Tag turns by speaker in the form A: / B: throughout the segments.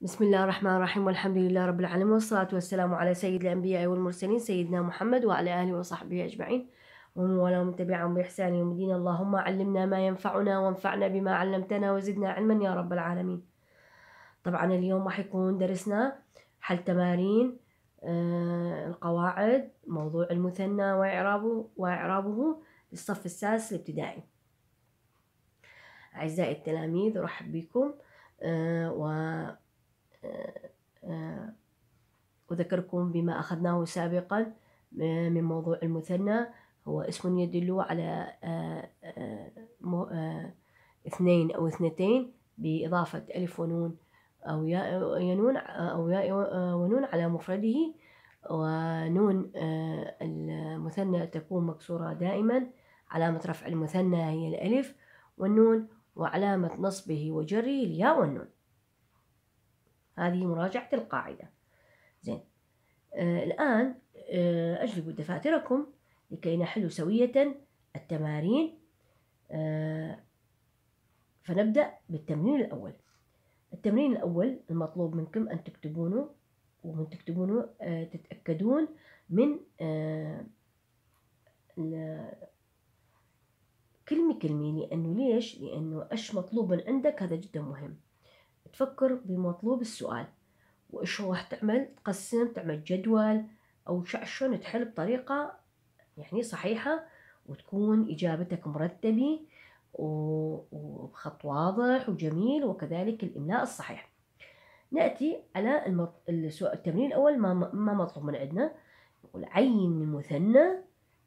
A: بسم الله الرحمن الرحيم والحمد لله رب العالمين والصلاة والسلام على سيد الأنبياء والمرسلين سيدنا محمد وعلى آله وصحبه أجمعين ومن والاهم تبعهم بإحسان المدين اللهم علمنا ما ينفعنا وانفعنا بما علمتنا وزدنا علما يا رب العالمين طبعا اليوم راح يكون درسنا حل تمارين آه القواعد موضوع المثنى وإعرابه وإعرابه للصف السادس الابتدائي أعزائي التلاميذ أرحب بكم آه و أذكركم بما أخذناه سابقا آه، من موضوع المثنى هو اسم يدل على آه، آه، اثنين أو اثنتين بإضافة ألف ونون أو ياء ينون أو ياء ونون على مفرده ونون المثنى تكون مكسورة دائما علامة رفع المثنى هي الألف والنون وعلامة نصبه وجره الياء والنون هذه مراجعة القاعدة زين آه الآن آه أجلبوا دفاتركم لكي نحل سوية التمارين آه فنبدأ بالتمرين الأول التمرين الأول المطلوب منكم أن تكتبونه ومن تكتبونه آه تتأكدون من آه كلمة كلمة لأنه ليش؟ لأنه إيش مطلوب من عندك هذا جدا مهم تفكر بمطلوب السؤال وإيش راح تعمل تقسم تعمل جدول أو شعشون تحل بطريقة يعني صحيحة وتكون إجابتك مرتبة وبخط واضح وجميل وكذلك الإملاء الصحيح نأتي على السؤال التمرين الأول ما, مطلوب من عندنا نقول عين المثنى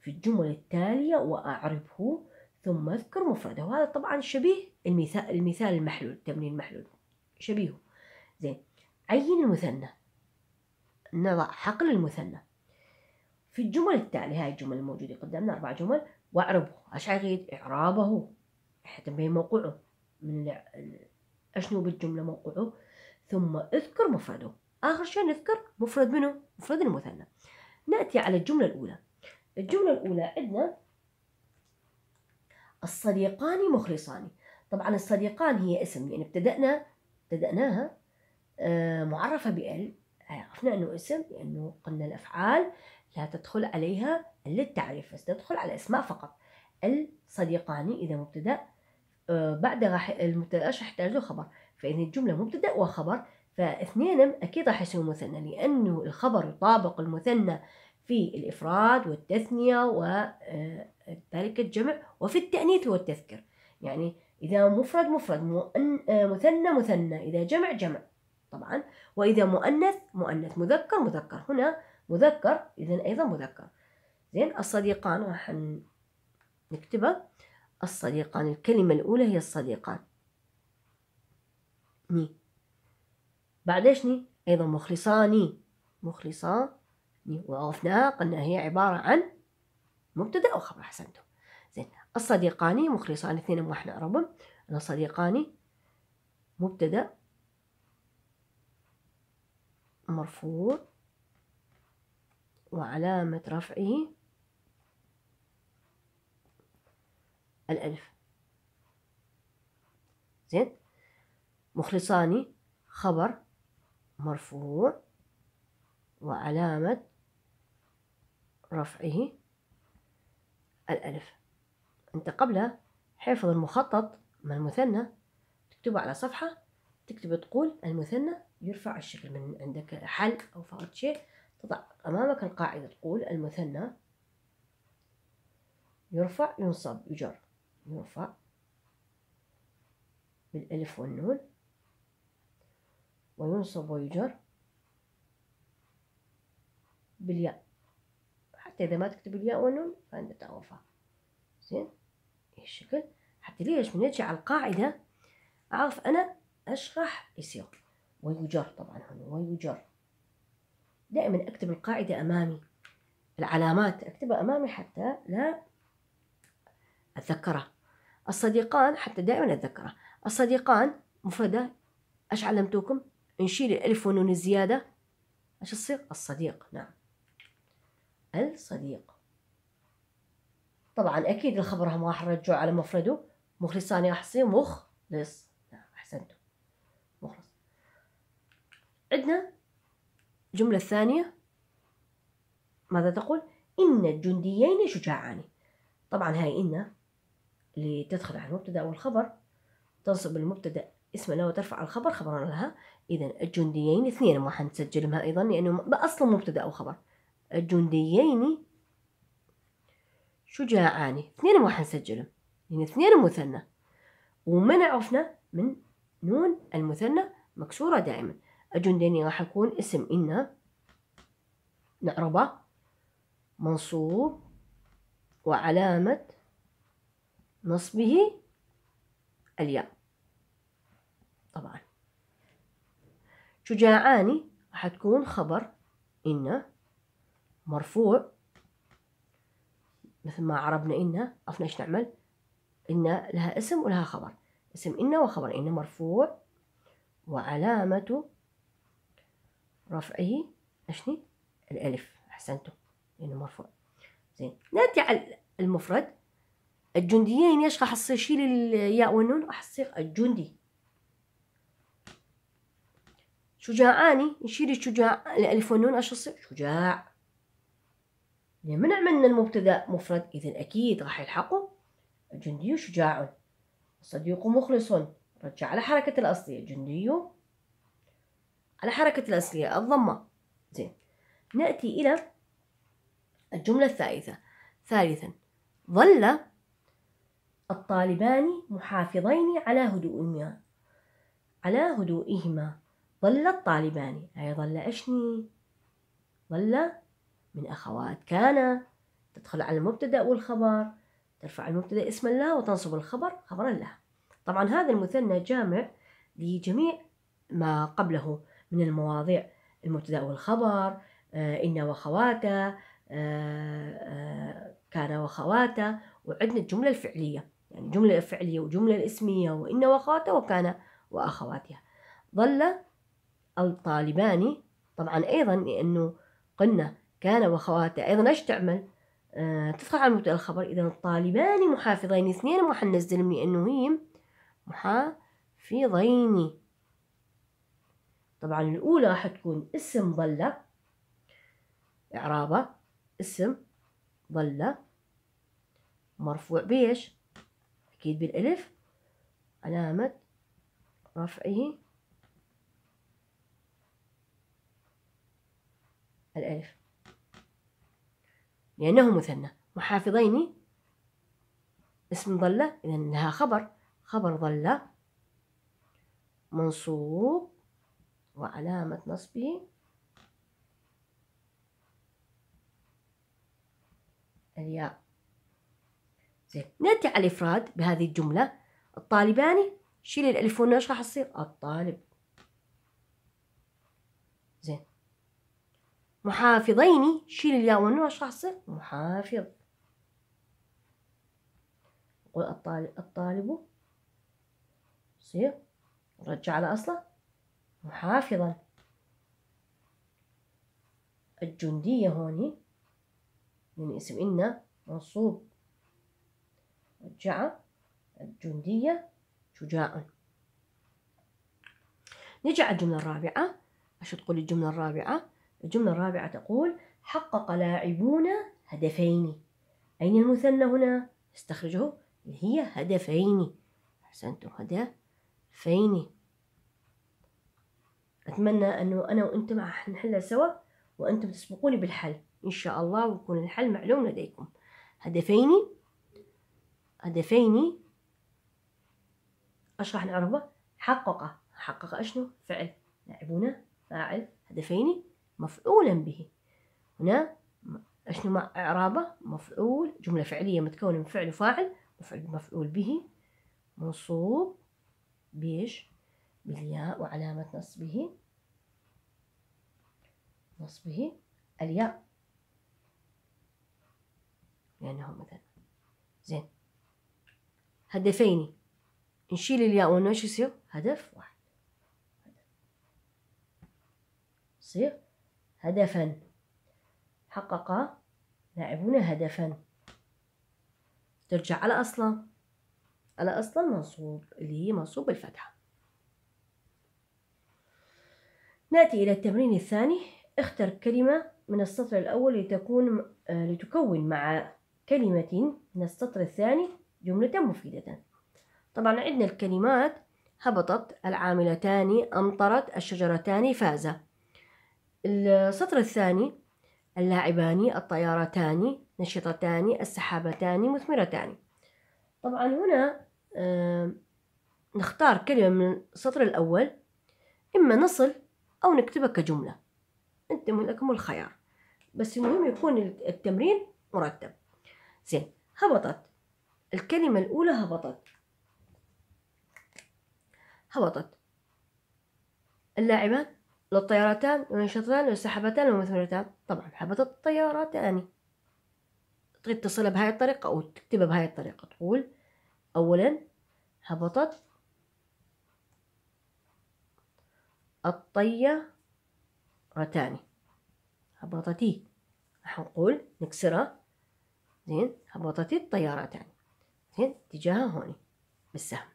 A: في الجمل التالية وأعربه ثم اذكر مفرده وهذا طبعا شبيه المثال المثال المحلول التمرين المحلول شبيهه زين عين المثنى نضع حقل المثنى في الجمل التالية هاي الجمل الموجودة قدامنا أربع جمل وأعربه أش عقيد إعرابه بين موقعه من أشنو بالجملة موقعه ثم اذكر مفرده آخر شيء نذكر مفرد منه مفرد المثنى نأتي على الجملة الأولى الجملة الأولى عندنا الصديقان مخلصان طبعا الصديقان هي اسم يعني ابتدأنا بدأناها آه، معرفة بال يعني عرفنا أنه اسم لأنه قلنا الأفعال لا تدخل عليها للتعريف بس تدخل على اسماء فقط الصديقان إذا مبتدأ آه، بعد راح المبتدأ راح يحتاج له خبر فإذا الجملة مبتدأ وخبر فاثنين أكيد راح يصيروا مثنى لأنه الخبر يطابق المثنى في الإفراد والتثنية وذلك الجمع آه، وفي التأنيث والتذكر يعني إذا مفرد مفرد مؤن... مثنى مثنى إذا جمع جمع طبعا وإذا مؤنث مؤنث مذكر مذكر هنا مذكر إذا أيضا مذكر زين الصديقان راح نكتبها الصديقان الكلمة الأولى هي الصديقان ني بعد إيش ني أيضا مخلصاني مخلصاني وعرفناها قلنا هي عبارة عن مبتدأ وخبر أحسنتم الصديقان مخلصان اثنين واحنا ربع أنا صديقان مبتدأ مرفوع وعلامة رفعه الألف زين مخلصان خبر مرفوع وعلامة رفعه الألف انت قبلها حافظ المخطط من المثنى تكتبه على صفحة تكتب تقول المثنى يرفع الشكل من عندك حل أو فقط شيء تضع أمامك القاعدة تقول المثنى يرفع ينصب يجر يرفع بالألف والنون وينصب ويجر بالياء حتى إذا ما تكتب الياء والنون فأنت تعرفها زين الشكل حتى ليش من نجي على القاعدة أعرف أنا أشرح يصير ويجر طبعا هنا ويجر دائما أكتب القاعدة أمامي العلامات أكتبها أمامي حتى لا أتذكرها الصديقان حتى دائما أتذكرها الصديقان مفردة إيش علمتوكم نشيل الألف والنون الزيادة إيش تصير الصديق نعم الصديق طبعا أكيد الخبر هم راح نرجعه على مفرده مخلصاني أحصي مخ لص احسنت مخلص عندنا الجملة الثانية ماذا تقول؟ إن الجنديين شجاعان طبعا هاي إن اللي تدخل على المبتدأ والخبر تنصب المبتدأ اسم لها وترفع الخبر خبرا لها إذا الجنديين اثنين ما حنسجلهم أيضا لأنه أصلا مبتدأ أو خبر الجنديين شو اثنين ما حنسجلهم لأن يعني اثنين مثنى ومنع عفنا من نون المثنى مكسورة دائما أجندني راح يكون اسم إن نعربة منصوب وعلامة نصبه الياء طبعا شجاعاني راح تكون خبر إن مرفوع مثل ما عربنا إن عرفنا إيش نعمل إن لها اسم ولها خبر اسم إن وخبر إن مرفوع وعلامة رفعه أشني الألف أحسنتم لأنه مرفوع زين ناتي على المفرد الجنديين يعني ايش راح تصير شيل الياء والنون راح تصير الجندي شجاعاني نشيل الشجاع الالف والنون ايش تصير شجاع يمنع من المبتدأ مفرد اذا أكيد راح يلحقه الجندي شجاع الصديق مخلص رجع على حركة الأصلية جندي على حركة الأصلية الضمة زين نأتي إلى الجملة الثالثة ثالثا ظل الطالبان محافظين على هدوئهما على هدوئهما ظل الطالبان أي ظل إشني ظل من أخوات كان تدخل على المبتدأ والخبر ترفع المبتدأ اسما له وتنصب الخبر خبرا له طبعا هذا المثنى جامع لجميع ما قبله من المواضيع المبتدأ والخبر آه، إن وخواتا آه، آه، كان وخواتا وعندنا الجملة الفعلية يعني الجملة الفعلية والجملة الاسمية وإن وخواتا وكان وأخواتها ظل الطالبان طبعا أيضا لأنه قلنا كان واخواته أيضا إيش تعمل؟ آه تدخل على مبدأ الخبر إذا الطالبان محافظين اثنين ما زلم لأنه هي محافظين طبعا الأولى راح تكون اسم ظله إعرابه اسم ظله مرفوع بيش أكيد بالألف علامة رفعه الألف لأنه مثنى محافظين اسم ظل إذا لها خبر خبر ظل منصوب وعلامة نصبه الياء زين نأتي على الإفراد بهذه الجملة الطالبان شيل الألف إيش راح تصير؟ الطالب محافظين شيل الياء والنون تصير محافظ قل الطالب, الطالب صيغ رجع على أصله محافظا الجندية هوني من اسم إن منصوب رجع الجندية شجاع نجي على الجملة الرابعة إيش تقول الجملة الرابعة الجملة الرابعة تقول حقق لاعبون هدفين أين المثنى هنا؟ استخرجه هي هدفين أحسنتم هدفين أتمنى أنه أنا وأنتم نحلها سوا وأنتم تسبقوني بالحل إن شاء الله ويكون الحل معلوم لديكم هدفين هدفين أشرح نعرفه حقق حقق أشنو فعل لاعبون فاعل هدفين مفعولا به هنا شنو إعرابه مفعول جملة فعلية متكونة من فعل وفاعل مفعول مفعول به منصوب بيش بالياء وعلامة نصبه نصبه الياء لأنه يعني مثلا زين هدفين نشيل الياء ونشيل يصير هدف واحد يصير هدفا حقق لاعبنا هدفا ترجع على أصلا على أصلا منصوب اللي هي منصوب الفتحة نأتي إلى التمرين الثاني اختر كلمة من السطر الأول لتكون لتكون مع كلمة من السطر الثاني جملة مفيدة طبعا عندنا الكلمات هبطت العاملتان أمطرت الشجرتان فازا السطر الثاني اللاعبان الطيارتان نشطتان السحابتان مثمرتان طبعا هنا نختار كلمة من السطر الأول إما نصل أو نكتبها كجملة أنتم لكم الخيار بس المهم يكون التمرين مرتب زين هبطت الكلمة الأولى هبطت هبطت اللاعبان للطيارتان ينشطان وينسحبتان ويمثلتان طبعا حبت الطيارة تاني تريد تصلها بهاي الطريقة أو تكتبها بهاي الطريقة تقول أولا هبطت الطيارتان هبطتي راح نقول نكسرها زين هبطتي الطيارتان زين اتجاهها هوني بالسهم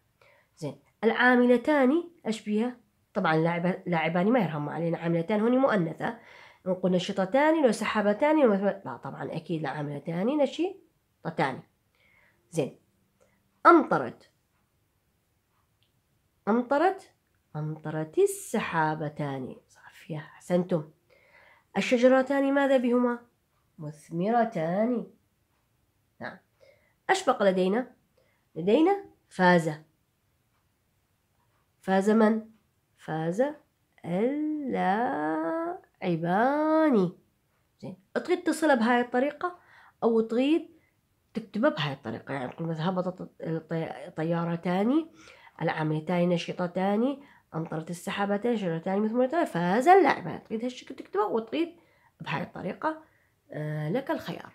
A: زين العاملتان بيها؟ طبعا لاعبان ما يرهم علينا عاملتان هوني مؤنثة نقول نشطتان وسحبتان لا طبعا أكيد لا عاملتان نشيطتان زين أمطرت أمطرت أمطرت السحابتان صافية أحسنتم الشجرتان ماذا بهما؟ مثمرتان نعم أشبق لدينا لدينا فاز فاز من؟ فاز اللاعباني زين تغيد تصلها بهاي الطريقة أو تغيد تكتبها بهاي الطريقة يعني نقول مثلا هبطت طيارتان العاملتان نشطتان أمطرت السحابتان شجرتان مثمرتان فاز اللاعبان يعني تغيد هالشكل تكتبه وتغيد بهاي الطريقة آه لك الخيار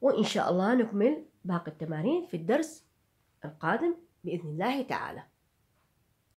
A: وإن شاء الله نكمل باقي التمارين في الدرس القادم بإذن الله تعالى